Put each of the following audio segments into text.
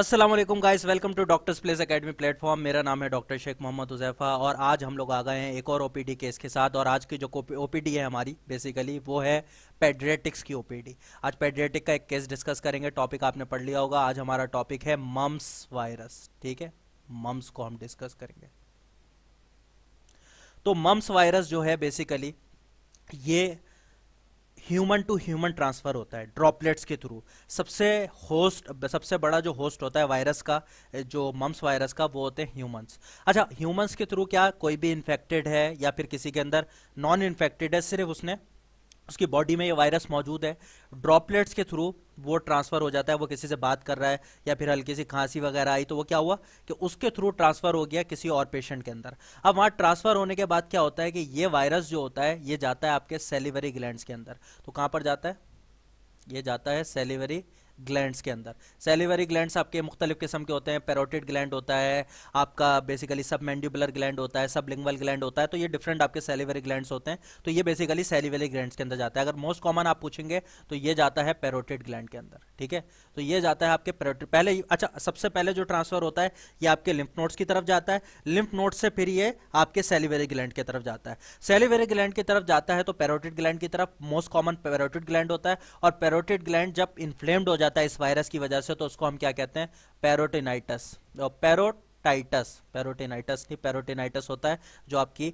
Aslam guys welcome to doctors place academy platform मेरा नाम है डॉक्टर शेख मोहम्मद उजैफा और आज हम लोग आ गए हैं एक और ओपीडी केस के साथ और आज की जो ओपीडी है हमारी बेसिकली वो है पेड्रेटिक्स की ओपीडी आज पेड्रेटिक का एक केस डिस्कस करेंगे टॉपिक आपने पढ़ लिया होगा आज हमारा टॉपिक है मम्स वायरस ठीक है मम्स को हम डिस्कस करेंगे तो मम्स वायरस जो है बेसिकली ये ह्यूमन टू ह्यूमन ट्रांसफ़र होता है ड्रॉपलेट्स के थ्रू सबसे होस्ट सबसे बड़ा जो होस्ट होता है वायरस का जो मम्स वायरस का वो होते हैं ह्यूमन्स अच्छा ह्यूमंस के थ्रू क्या कोई भी इन्फेक्टेड है या फिर किसी के अंदर नॉन इन्फेक्टेड है सिर्फ उसने उसकी बॉडी में ये वायरस मौजूद है ड्रॉपलेट्स के थ्रू वो ट्रांसफ़र हो जाता है वो किसी से बात कर रहा है या फिर हल्की सी खांसी वगैरह आई तो वो क्या हुआ कि उसके थ्रू ट्रांसफ़र हो गया किसी और पेशेंट के अंदर अब वहाँ ट्रांसफ़र होने के बाद क्या होता है कि ये वायरस जो होता है ये जाता है आपके सेलिवरी ग्लैंड के अंदर तो कहाँ पर जाता है ये जाता है सेलिवरी ग्लैंड्स के अंदर सेलिवरी ग्लैंड्स आपके मुख्तलिफ किस्म के होते हैं पेरोटिड ग्लैंड होता है आपका बेसिकली सब मैंडिबुलर ग्लैंड होता है सब लिंगल ग्लैंड होता है तो ये डिफरेंट आपके सेलिवरी ग्लैंड्स होते हैं तो ये बेसिकली सेलिवरी ग्लैंड्स के अंदर जाता है अगर मोस्ट कॉमन आप पूछेंगे तो ये जाता है पेरोटिड ग्लैंड के अंदर ठीक है तो ये जाता है आपके पेरोटिड पहले अच्छा सबसे पहले जो ट्रांसफर होता है ये आपके लिम्फ नोट्स की तरफ जाता है लिम्फ नोट से फिर ये आपके सेलिवरी ग्लैंड की तरफ जाता है सेलिवरी ग्लैंड की तरफ जाता है तो पेरोटिड ग्लैंड की तरफ मोस्ट कॉमन पेरोटिड ग्लैंड होता है और पेरोटिड ग्लैंड जब इन्फ्लेम्ड हो जाता जाता है इस वायरस की वजह से तो उसको हम क्या कहते हैं पैरोटिनाइटस पैरोट टाइटस पैरोटेनाइटस नहीं पैरोटेनाइटस होता है जो आपकी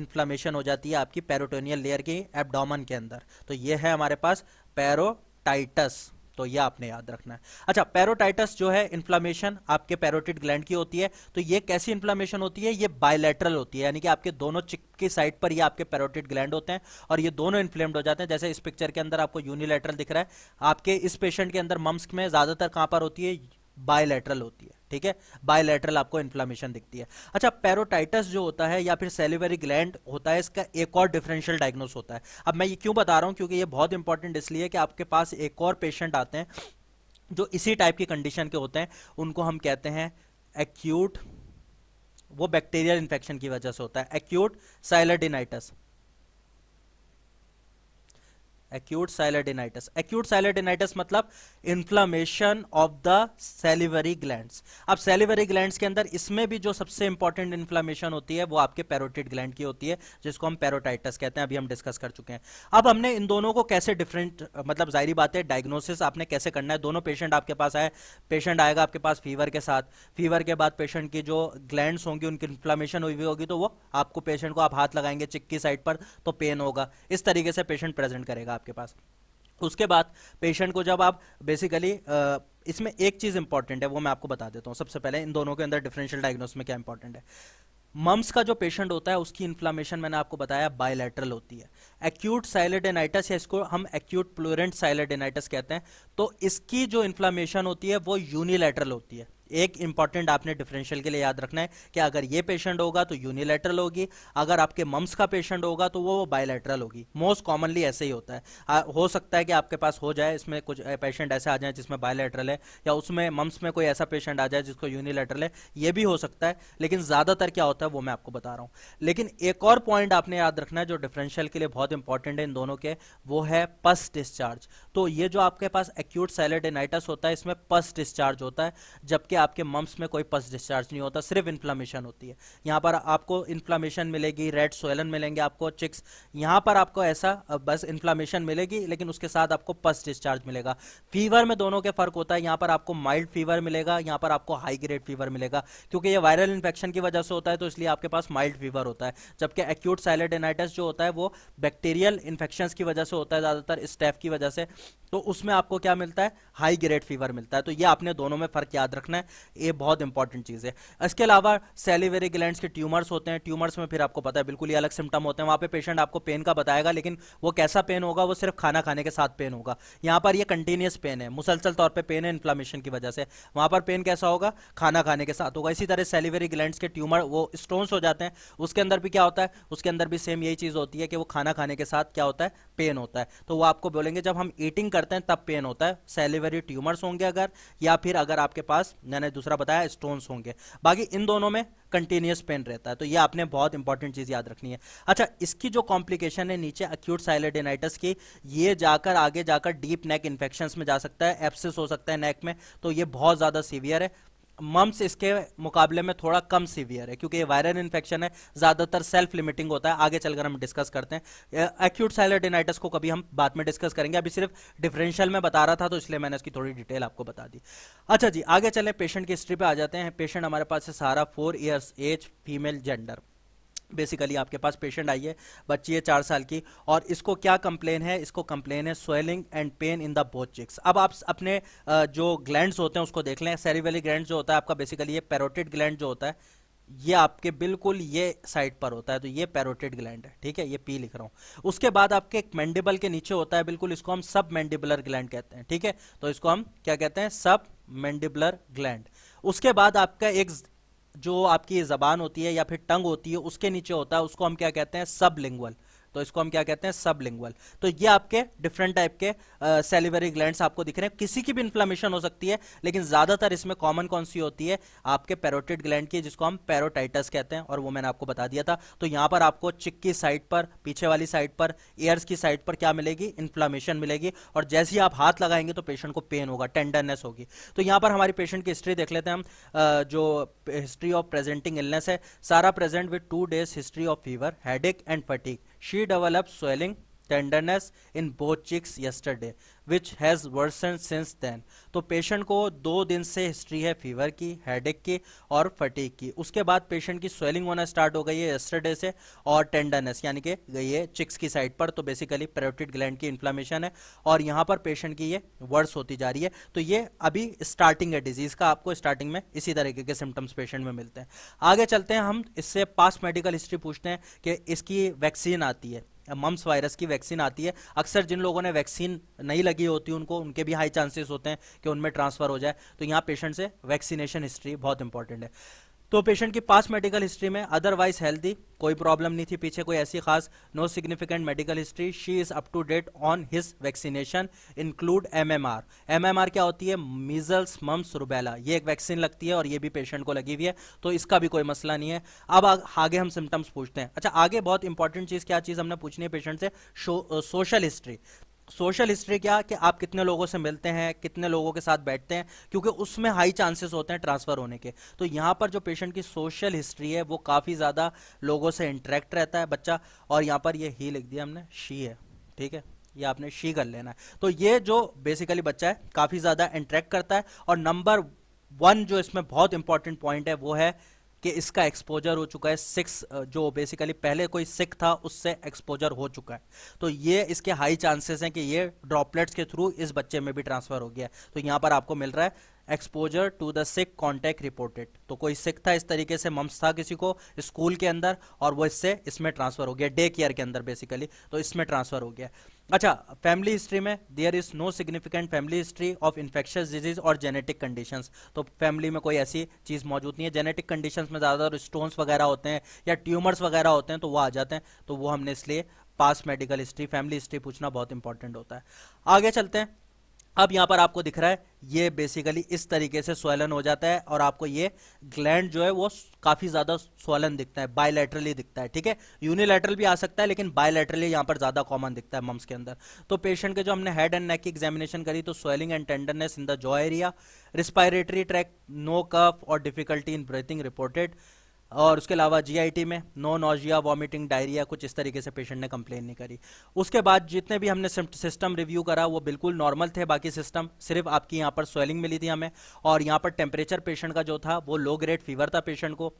इन्फ्लामेशन हो जाती है आपकी पैरोटोनियल लेयर की एबडोमन के अंदर तो ये है हमारे पास पैरोटाइटस तो ये आपने याद रखना है अच्छा पैरोटाइटस जो है इन्फ्लामेशन आपके पैरोटिड ग्लैंड की होती है तो ये कैसी इन्फ्लामेशन होती है ये बायलेटरल होती है यानी कि आपके दोनों चिक की साइड पर ये आपके पैरोटिड ग्लैंड होते हैं और ये दोनों इन्फ्लेम्ड हो जाते हैं जैसे इस पिक्चर के अंदर आपको यूनिलेटरल दिख रहा है आपके इस पेशेंट के अंदर मम्स में ज़्यादातर कहां पर होती है बायलेटरल होती है ठीक है बायोलेटरल आपको इन्फ्लामेशन दिखती है अच्छा पेरोटाइटस जो होता है या फिर सेलिवरी ग्लैंड होता है इसका एक और डिफरेंशियल डायग्नोस होता है अब मैं ये क्यों बता रहा हूँ क्योंकि ये बहुत इंपॉर्टेंट इसलिए कि आपके पास एक और पेशेंट आते हैं जो इसी टाइप की कंडीशन के होते हैं उनको हम कहते हैं एक्यूट वो बैक्टीरियल इन्फेक्शन की वजह से होता है acute sialadenitis acute sialadenitis acute sialadenitis मतलब inflammation of the salivary glands अब सेलिवरी ग्लैंड्स के अंदर इसमें भी जो सबसे इंपॉर्टेंट इन्फ्लामेशन होती है वो आपके parotid ग्लैंड की होती है जिसको हम पेरोटाइटस कहते हैं अभी हम डिस्कस कर चुके हैं अब हमने इन दोनों को कैसे डिफरेंट मतलब जाहिर बात है डायग्नोसिस आपने कैसे करना है दोनों पेशेंट आपके पास आए पेशेंट आएगा आपके पास फीवर के साथ फीवर के बाद पेशेंट की जो ग्लैंड्स होंगी उनकी इन्फ्लामेशन हुई हुई होगी तो वो आपको पेशेंट को आप हाथ लगाएंगे चिक की साइड पर तो पेन होगा इस तरीके से पेशेंट प्रेजेंट करेगा आप आपके पास उसके बाद पेशेंट को जब आप बेसिकली इसमें एक चीज़ इंपॉर्टेंट है वो मैं आपको बता देता हूँ सबसे पहले इन दोनों के अंदर डिफरेंशियल डायग्नोस में क्या इंपॉर्टेंट है मम्स का जो पेशेंट होता है उसकी इन्फ्लामेशन मैंने आपको बताया बायलैटरल होती है एक्यूट साइलेडेनाइटस या इसको हम एक्यूट प्लोरेंट साइलेडेनाइटस कहते हैं तो इसकी जो इन्फ्लामेशन होती है वो यूनिलैटरल होती है एक इंपॉर्टेंट आपने डिफरेंशियल के लिए याद रखना है कि अगर ये पेशेंट होगा तो यूनिलेटरल होगी अगर आपके मम्स का पेशेंट होगा तो वो बायोलेटरल होगी मोस्ट कॉमनली ऐसे ही होता है आ, हो सकता है कि आपके पास हो जाए इसमें कुछ पेशेंट ऐसे आ जाए जिसमें बायोलेटरल है या उसमें मम्स में कोई ऐसा पेशेंट आ जाए जिसको यूनिलेटरल है ये भी हो सकता है लेकिन ज़्यादातर क्या होता है वो मैं आपको बता रहा हूँ लेकिन एक और पॉइंट आपने याद रखना है जो डिफरेंशियल के लिए बहुत इंपॉर्टेंट है इन दोनों के वो है पस डिस्चार्ज तो ये जो आपके पास एक्यूट सैलेडेनाइटस होता है इसमें पस डिस्चार्ज होता है जबकि आपके मम्स में कोई पस डिस्चार्ज नहीं होता सिर्फ इन्फ्लामेशन होती है यहाँ पर आपको इन्फ्लामेशन मिलेगी रेड सोयलन मिलेंगे आपको चिक्स यहाँ पर आपको ऐसा बस इन्फ्लामेशन मिलेगी लेकिन उसके साथ आपको पस डिस्चार्ज मिलेगा फीवर में दोनों के फर्क होता है यहाँ पर आपको माइल्ड फीवर मिलेगा यहाँ पर आपको हाई ग्रेड फीवर मिलेगा क्योंकि ये वायरल इन्फेक्शन की वजह से होता है तो इसलिए आपके पास माइल्ड फीवर होता है जबकि एक्यूट साइलेडेनाइटिस जो होता है वो बैक्टीरियल इन्फेक्शन की वजह से होता है ज़्यादातर स्टेफ की वजह से तो उसमें आपको क्या मिलता है हाई ग्रेड फीवर मिलता है तो ये आपने दोनों में फर्क याद रखना है ये बहुत इंपॉर्टेंट चीज़ है इसके अलावा सेलिवेरी ग्लैंड के ट्यूमर्स होते हैं ट्यूमर्स में फिर आपको पता है बिल्कुल ही अलग सिम्टम होते हैं वहां पे पेशेंट आपको पेन का बताएगा लेकिन वो कैसा पेन होगा वो सिर्फ खाना खाने के साथ पेन होगा यहां पर यह कंटिन्यूस पेन है मुसलसल तौर पर पेन है इन्फ्लामेशन की वजह से वहां पर पेन कैसा होगा खाना खाने के साथ होगा इसी तरह सेलिवेरी ग्लैंड के ट्यूमर वो स्टोन्स हो जाते हैं उसके अंदर भी क्या होता है उसके अंदर भी सेम यही चीज़ होती है कि वो खाना खाने के साथ क्या होता है पेन होता है तो वो आपको बोलेंगे जब हम ईटिंग कर करते हैं तब पेन होता है सेलिवरी ट्यूमर्स होंगे अगर या फिर अगर आपके पास मैंने दूसरा बताया स्टोन्स होंगे बाकी इन दोनों में कंटिन्यूस पेन रहता है तो ये आपने बहुत इंपॉर्टेंट चीज़ याद रखनी है अच्छा इसकी जो कॉम्प्लिकेशन है नीचे अक्यूट साइलेडेनाइटिस की ये जाकर आगे जाकर डीप नेक इन्फेक्शन में जा सकता है एप्सिस हो सकता है नेक में तो ये बहुत ज़्यादा सीवियर है मम्स इसके मुकाबले में थोड़ा कम सीवियर है क्योंकि ये वायरल इन्फेक्शन है ज़्यादातर सेल्फ लिमिटिंग होता है आगे चलकर हम डिस्कस करते हैं एक्यूट साइलोडिनाइटिस को कभी हम बाद में डिस्कस करेंगे अभी सिर्फ डिफरेंशियल में बता रहा था तो इसलिए मैंने इसकी थोड़ी डिटेल आपको बता दी अच्छा जी आगे चलें पेशेंट की हिस्ट्री पर आ जाते हैं पेशेंट हमारे पास है Sarah four years age female gender basically आपके पास पेशेंट आई है बच्ची है चार साल की और इसको क्या कंप्लेन है इसको कंप्लेन है swelling and pain in the both cheeks अब आप अपने जो ग्लैंड्स होते हैं उसको देख लें सेरिवेली ग्लैंड जो होता है आपका बेसिकली ये पैरोटिड ग्लैंड जो होता है ये आपके बिल्कुल ये साइड पर होता है तो ये पैरोटेड ग्लैंड है ठीक है ये पी लिख रहा हूं उसके बाद आपके एक मैंडिबल के नीचे होता है बिल्कुल इसको हम सब मैंडिबुलर ग्लैंड कहते हैं ठीक है तो इसको हम क्या कहते हैं सब मैंडिबुलर ग्लैंड उसके बाद आपका एक जो आपकी ज़बान होती है या फिर टंग होती है उसके नीचे होता है उसको हम क्या कहते हैं सब लिंगुअल तो इसको हम क्या कहते हैं लिंगुअल तो ये आपके डिफरेंट टाइप के सेलिवरी ग्लैंड आपको दिख रहे हैं किसी की भी इन्फ्लामेशन हो सकती है लेकिन ज्यादातर इसमें कॉमन कौन सी होती है आपके पेरोटिड ग्लैंड की जिसको हम पेरोटाइटस कहते हैं और वो मैंने आपको बता दिया था तो यहाँ पर आपको चिक की साइड पर पीछे वाली साइड पर एयर्स की साइड पर क्या मिलेगी इन्फ्लामेशन मिलेगी और जैसे ही आप हाथ लगाएंगे तो पेशेंट को पेन होगा टेंडरनेस होगी तो यहां पर हमारी पेशेंट की हिस्ट्री देख लेते हैं हम जो हिस्ट्री ऑफ प्रेजेंटिंग इलनेस है Sarah present with two days history of fever headache and fatigue she develops swelling tenderness in both cheeks yesterday which has worsen since then तो पेशेंट को दो दिन से हिस्ट्री है फीवर की headache की और फटीक की उसके बाद पेशेंट की स्वेलिंग होना स्टार्ट हो गई है यस्टरडे से और टेंडरनेस यानी कि गई है चिक्स की साइड पर तो बेसिकली पेरोटिड ग्लैंड की इन्फ्लामेशन है और यहाँ पर पेशेंट की ये वर्स होती जा रही है तो ये अभी स्टार्टिंग है डिजीज़ का आपको स्टार्टिंग में इसी तरीके के सिम्टम्स पेशेंट में मिलते हैं आगे चलते हैं हम इससे पास्ट मेडिकल हिस्ट्री पूछते हैं कि इसकी वैक्सीन आती है मम्स वायरस की वैक्सीन आती है अक्सर जिन लोगों ने वैक्सीन नहीं लगी होती उनको उनके भी हाई चांसेस होते हैं कि उनमें ट्रांसफर हो जाए तो यहाँ पेशेंट से वैक्सीनेशन हिस्ट्री बहुत इंपॉर्टेंट है तो पेशेंट की पास मेडिकल हिस्ट्री में अदरवाइज हेल्थी कोई प्रॉब्लम नहीं थी पीछे कोई ऐसी खास no significant medical history she is up to date on his vaccination include MMR MMR क्या होती है मीजल्स मम्स रुबेला ये एक वैक्सीन लगती है और ये भी पेशेंट को लगी हुई है तो इसका भी कोई मसला नहीं है अब आगे हम सिम्टम्स पूछते हैं अच्छा आगे बहुत इंपॉर्टेंट चीज़ क्या चीज़ हमने पूछनी है पेशेंट से सोशल हिस्ट्री सोशल हिस्ट्री क्या कि आप कितने लोगों से मिलते हैं कितने लोगों के साथ बैठते हैं क्योंकि उसमें हाई चांसेस होते हैं ट्रांसफ़र होने के तो यहाँ पर जो पेशेंट की सोशल हिस्ट्री है वो काफ़ी ज़्यादा लोगों से इंटरेक्ट रहता है बच्चा और यहाँ पर ये ही लिख दिया हमने शी है ठीक है ये आपने शी कर लेना है तो ये जो बेसिकली बच्चा है काफ़ी ज़्यादा इंटरेक्ट करता है और नंबर वन जो इसमें बहुत इंपॉर्टेंट पॉइंट है वो है कि इसका एक्सपोजर हो चुका है सिक्स जो बेसिकली पहले कोई सिक था उससे एक्सपोजर हो चुका है तो ये इसके हाई चांसेस हैं कि ये ड्रॉपलेट्स के थ्रू इस बच्चे में भी ट्रांसफर हो गया तो यहाँ पर आपको मिल रहा है exposure to the sick contact reported तो कोई सिक था इस तरीके से मम्स था किसी को स्कूल के अंदर और वो इससे इसमें ट्रांसफर हो गया डे केयर के अंदर बेसिकली तो इसमें ट्रांसफर हो गया अच्छा फैमिली हिस्ट्री में there is no significant family history of infectious disease और जेनेटिक कंडीशंस तो फैमिली में कोई ऐसी चीज़ मौजूद नहीं है जेनेटिक कंडीशंस में ज़्यादातर स्टोन्स वगैरह होते हैं या ट्यूमर्स वगैरह होते हैं तो वो आ जाते हैं तो वो हमने इसलिए पास मेडिकल हिस्ट्री फैमिली हिस्ट्री पूछना बहुत इंपॉर्टेंट होता है आगे चलते हैं अब यहाँ पर आपको दिख रहा है ये बेसिकली इस तरीके से स्वेलन हो जाता है और आपको ये ग्लैंड जो है वो काफ़ी ज़्यादा स्वेलन दिखता है बायलैटरली दिखता है ठीक है यूनिलेटरल भी आ सकता है लेकिन बायोलेटरली यहाँ पर ज़्यादा कॉमन दिखता है मम्स के अंदर तो पेशेंट के जो हमने हेड एंड नेक की एग्जामिनेशन करी तो swelling and tenderness in the jaw area respiratory tract no cough और डिफिकल्टी इन ब्रीथिंग रिपोर्टेड और उसके अलावा जीआईटी में नो नोजिया वॉमिटिंग डायरिया कुछ इस तरीके से पेशेंट ने कंप्लेन नहीं करी उसके बाद जितने भी हमने सिस्टम रिव्यू करा वो बिल्कुल नॉर्मल थे बाकी सिस्टम सिर्फ आपकी यहाँ पर स्वेलिंग मिली थी हमें और यहाँ पर टेम्परेचर पेशेंट का जो था वो लो ग्रेड फीवर था पेशेंट को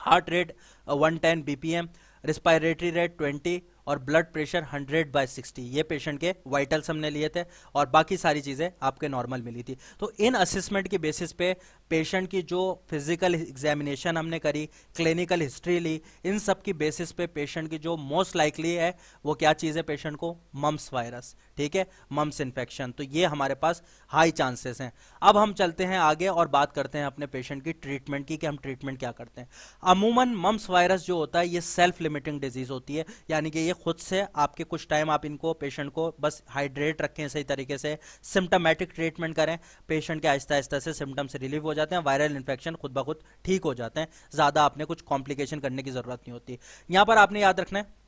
heart rate 110 BPM respiratory rate twenty और ब्लड प्रेशर 100 बाय 60 ये पेशेंट के वाइटल्स हमने लिए थे और बाकी सारी चीज़ें आपके नॉर्मल मिली थी तो इन असेसमेंट के बेसिस पे पेशेंट की जो फिजिकल एग्जामिनेशन हमने करी क्लिनिकल हिस्ट्री ली इन सब की बेसिस पे पेशेंट की जो मोस्ट लाइकली है वो क्या चीज़ है पेशेंट को मम्स वायरस ठीक है मम्स इन्फेक्शन तो ये हमारे पास हाई चांसेस हैं अब हम चलते हैं आगे और बात करते हैं अपने पेशेंट की ट्रीटमेंट की कि हम ट्रीटमेंट क्या करते हैं अमूमन मम्स वायरस जो होता है ये सेल्फ लिमिटिंग डिजीज़ होती है यानी कि ये खुद से आपके कुछ टाइम आप इनको पेशेंट को बस हाइड्रेट रखें सही तरीके से सिम्टमेटिक ट्रीटमेंट करें पेशेंट के आहिस्ता आहिस्ता से सिम्टम्स रिलीव हो जाते हैं वायरल इन्फेक्शन खुद ब खुद ठीक हो जाते हैं ज़्यादा आपने कुछ कॉम्प्लिकेशन करने की ज़रूरत नहीं होती यहाँ पर आपने याद रखना है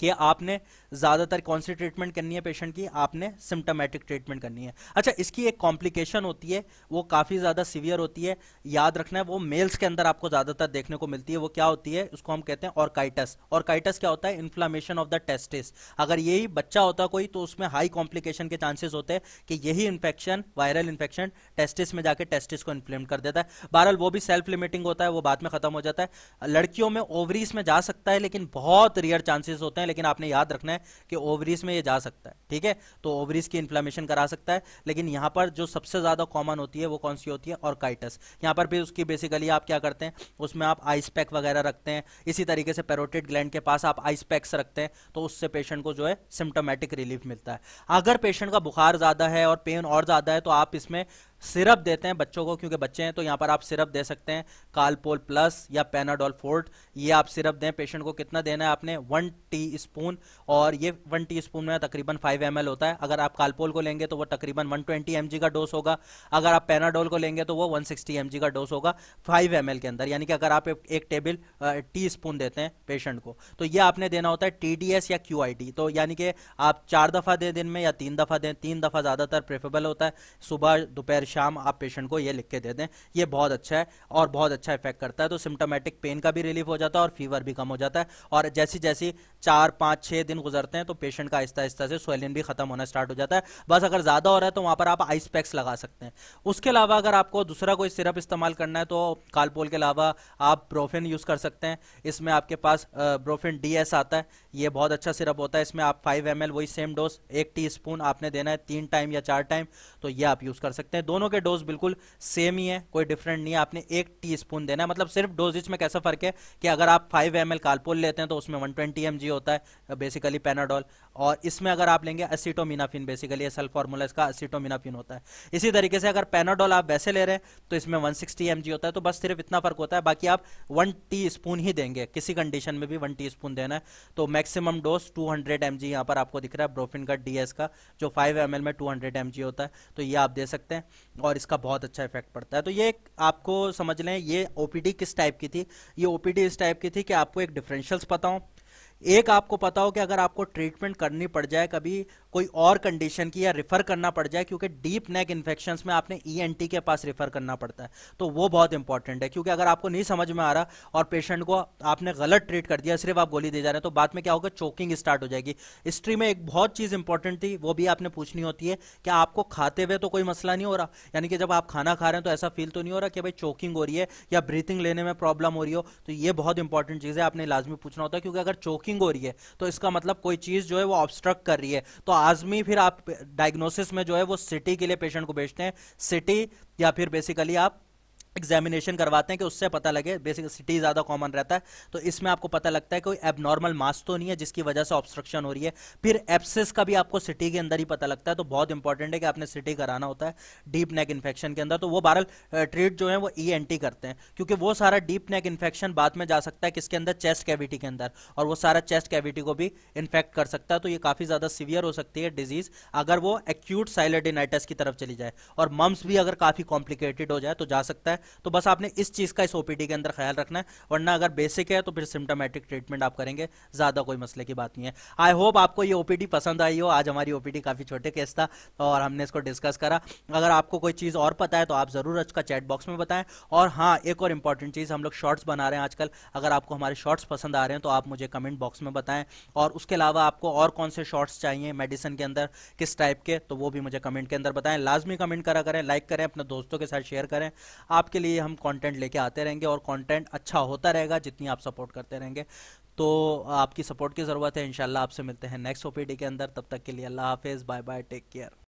कि आपने ज़्यादातर कौन सी ट्रीटमेंट करनी है पेशेंट की आपने सिम्टोमेटिक ट्रीटमेंट करनी है अच्छा इसकी एक कॉम्प्लिकेशन होती है वो काफ़ी ज़्यादा सीवियर होती है याद रखना है वो मेल्स के अंदर आपको ज़्यादातर देखने को मिलती है वो क्या होती है उसको हम कहते हैं ऑर्काइटस ऑर्काइटस क्या होता है इन्फ्लामेशन ऑफ द टेस्टिस अगर यही बच्चा होता कोई तो उसमें हाई कॉम्प्लिकेशन के चांसेस होते हैं कि यही इन्फेक्शन वायरल इन्फेक्शन टेस्टिस में जाके टेस्टिस को इन्फ्लेम कर देता है बहरहाल वो भी सेल्फ लिमिटिंग होता है वो बाद में खत्म हो जाता है लड़कियों में ओवरीज में जा सकता है लेकिन बहुत रियर चांसेस होते हैं लेकिन आपने याद रखना है कि ओवरीज में ये जा सकता है ठीक है तो ओवरीज की इन्फ्लामेशन करा सकता है लेकिन यहाँ पर जो सबसे ज़्यादा कॉमन होती है वो कौन सी होती है ऑर्काइटस यहाँ पर भी उसकी बेसिकली आप क्या करते हैं उसमें आप आइस पैक वगैरह रखते हैं इसी तरीके से पेरोटेड ग्लैंड के पास आप आइस पैक्स रखते हैं तो उससे पेशेंट को जो है सिम्टोमेटिक रिलीफ मिलता है अगर पेशेंट का बुखार ज़्यादा है और पेन और ज़्यादा है तो आप इसमें सिरप देते हैं बच्चों को क्योंकि बच्चे हैं तो यहाँ पर आप सिरप दे सकते हैं कालपोल प्लस या पेनाडोल फोर्ट ये आप सिरप दें पेशेंट को कितना देना है आपने वन टी स्पून और ये वन टी स्पून में तकरीबन फाइव एम होता है अगर आप कालपोल को लेंगे तो वो तकरीबन वन ट्वेंटी का डोज होगा अगर आप पेनाडोल को लेंगे तो वो वन सिक्सटी का डोज होगा फाइव एम के अंदर यानी कि अगर आप एक टेबल टी स्पून देते हैं पेशेंट को तो ये आपने देना होता है टी या क्यू तो यानी कि आप चार दफ़ा दें दिन में या तीन दफ़ा दें तीन दफ़ा ज़्यादातर प्रेफरेबल होता है सुबह दोपहर शाम आप पेशेंट को ये लिख के दे दें ये बहुत अच्छा है और बहुत अच्छा इफेक्ट करता है तो सिम्टोमेटिक पेन का भी रिलीफ हो जाता है और फीवर भी कम हो जाता है और जैसी जैसी चार पाँच छः दिन गुजरते हैं तो पेशेंट का आहिस्ता आहिस्ता से स्वेलिन भी खत्म होना स्टार्ट हो जाता है बस अगर ज़्यादा हो रहा है तो वहाँ पर आप आइस पैक्स लगा सकते हैं उसके अलावा अगर आपको दूसरा कोई सिरप इस्तेमाल करना है तो कालपोल के अलावा आप ब्रोफिन यूज़ कर सकते हैं इसमें आपके पास ब्रोफिन डी आता है ये बहुत अच्छा सिरप होता है इसमें आप फाइव एम वही सेम डोज एक टी आपने देना है तीन टाइम या चार टाइम तो ये आप यूज़ कर सकते हैं दोनों दोनों के डोज बिल्कुल सेम ही है कोई डिफरेंट नहीं है आपने एक टी स्पून देना है मतलब सिर्फ डोजेज में कैसा फर्क है कि अगर आप फाइव एम एल कालपोल लेते हैं तो उसमें वन ट्वेंटी होता है बेसिकली पेनाडोल और इसमें अगर आप लेंगे असीटोमिनाफिन बेसिकली एसल फॉर्मूला इसका असीटोमिनाफिन होता है इसी तरीके से अगर पेनाडोल आप वैसे ले रहे हैं तो इसमें वन सिक्सटी होता है तो बस सिर्फ इतना फर्क होता है बाकी आप वन टी ही देंगे किसी कंडीशन में भी वन टी देना है तो maximum dose two hundred M यहाँ पर आपको दिख रहा है ब्रोफिन का डी का जो फाइव एम में टू हंड्रेड होता है तो ये आप दे सकते हैं और इसका बहुत अच्छा इफेक्ट पड़ता है तो ये आपको समझ लें ये ओपीडी किस टाइप की थी ये ओपीडी इस टाइप की थी कि आपको एक डिफरेंशियल्स पता हो एक आपको पता हो कि अगर आपको ट्रीटमेंट करनी पड़ जाए कभी कोई और कंडीशन की या रिफर करना पड़ जाए क्योंकि डीप नेक इन्फेक्शन में आपने ई e के पास रिफर करना पड़ता है तो वो बहुत इंपॉर्टेंट है क्योंकि अगर आपको नहीं समझ में आ रहा और पेशेंट को आपने गलत ट्रीट कर दिया सिर्फ आप गोली दे जा रहे हैं तो बाद में क्या होगा चोकिंग स्टार्ट हो जाएगी हिस्ट्री में एक बहुत चीज़ इंपॉर्टेंट थी वो भी आपने पूछनी होती है कि आपको खाते हुए तो कोई मसला नहीं हो रहा यानी कि जब आप खाना खा रहे हैं तो ऐसा फील तो नहीं हो रहा कि भाई चोकिंग हो रही है या ब्रीथिंग लेने में प्रॉब्लम हो रही हो तो ये बहुत इंपॉर्टेंट चीज़ है आपने लाजमी पूछना होता है क्योंकि अगर चोकिंग ब्लॉकिंग हो रही है तो इसका मतलब कोई चीज़ जो है वो ऑब्स्ट्रक्ट कर रही है तो आजमी फिर आप डायग्नोसिस में जो है वो सिटी के लिए पेशेंट को भेजते हैं सिटी या फिर बेसिकली आप एग्जामिनेशन करवाते हैं कि उससे पता लगे बेसिक सिटी ज़्यादा कॉमन रहता है तो इसमें आपको पता लगता है कोई एबनॉर्मल मास तो नहीं है जिसकी वजह से ऑब्स्ट्रक्शन हो रही है फिर एप्सिस का भी आपको सिटी के अंदर ही पता लगता है तो बहुत इंपॉर्टेंट है कि आपने सिटी कराना होता है डीप नेक इन्फेक्शन के अंदर तो वो बहरल ट्रीट जो है वो ई एन टी करते हैं क्योंकि वो सारा डीप नेक इन्फेक्शन बाद में जा सकता है किसके अंदर चेस्ट कैविटी के अंदर और वो सारा चेस्ट कैविटी को भी इन्फेक्ट कर सकता है तो ये काफ़ी ज़्यादा सीवियर हो सकती है डिजीज़ अगर वो एक्यूट साइलेडिनाइटस की तरफ चली जाए और मम्स भी अगर काफ़ी कॉम्प्लिकेटेड हो जाए तो जा सकता है तो बस आपने इस चीज़ का इस ओपीडी के अंदर ख्याल रखना है वरना अगर बेसिक है तो फिर सिम्टोमेटिक ट्रीटमेंट आप करेंगे ज़्यादा कोई मसले की बात नहीं है आई होप आपको ये ओपीडी पसंद आई हो आज हमारी ओपीडी काफ़ी छोटे केस था और हमने इसको डिस्कस करा अगर आपको कोई चीज़ और पता है तो आप ज़रूर उसका चैट बॉक्स में बताएं और हाँ एक और इंपॉर्टेंट चीज़ हम लोग शॉर्ट्स बना रहे हैं आजकल अगर आपको हमारे शॉर्ट्स पसंद आ रहे हैं तो आप मुझे कमेंट बॉक्स में बताएं और उसके अलावा आपको और कौन से शॉर्ट्स चाहिए मेडिसिन के अंदर किस टाइप के तो वो भी मुझे कमेंट के अंदर बताएं लाजमी कमेंट करा करें लाइक करें अपने दोस्तों के साथ शेयर करें आप आपके लिए हम कंटेंट लेके आते रहेंगे और कंटेंट अच्छा होता रहेगा जितनी आप सपोर्ट करते रहेंगे तो आपकी सपोर्ट की ज़रूरत है इनशाला आपसे मिलते हैं नेक्स्ट ओपीडी के अंदर तब तक के लिए अल्लाह हाफिज़ बाय बाय टेक केयर